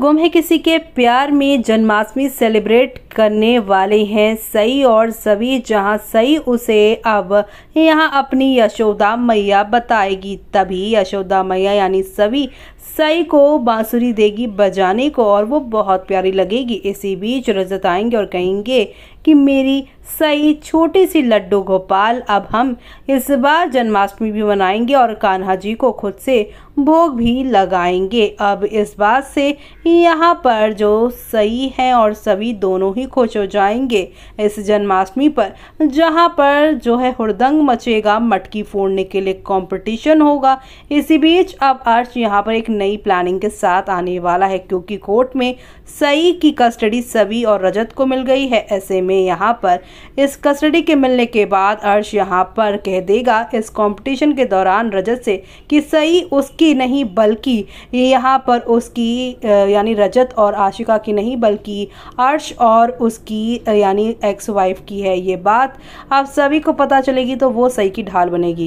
गुम है किसी के प्यार में जन्माष्टमी सेलिब्रेट करने वाले हैं सई और सभी जहां सही उसे अब यहां अपनी यशोदा मैया बताएगी तभी यशोदा मैया यानी सभी सई को बांसुरी देगी बजाने को और वो बहुत प्यारी लगेगी इसी बीच रजत आएंगे और कहेंगे कि मेरी सई छोटी सी लड्डू गोपाल अब हम इस बार जन्माष्टमी भी मनाएंगे और कान्हा जी को खुद से भोग भी लगाएंगे अब इस बात से यहाँ पर जो सई हैं और सभी दोनों ही खुश हो जाएंगे इस जन्माष्टमी पर जहां पर जो है हुड़दंग मचेगा मटकी फोड़ने के लिए कंपटीशन होगा इसी बीच अब अर्श यहां पर एक नई प्लानिंग के साथ आने वाला है क्योंकि कोर्ट में सई की कस्टडी सभी और रजत को मिल गई है ऐसे में यहाँ पर इस कस्टडी के मिलने के बाद अर्श यहाँ पर कह देगा इस कॉम्पिटिशन के दौरान रजत से कि सई उसकी नहीं बल्कि यहाँ पर उसकी यानी रजत और आशिका की नहीं बल्कि अर्श और उसकी यानी एक्स वाइफ की है ये बात आप सभी को पता चलेगी तो वो सही की ढाल बनेगी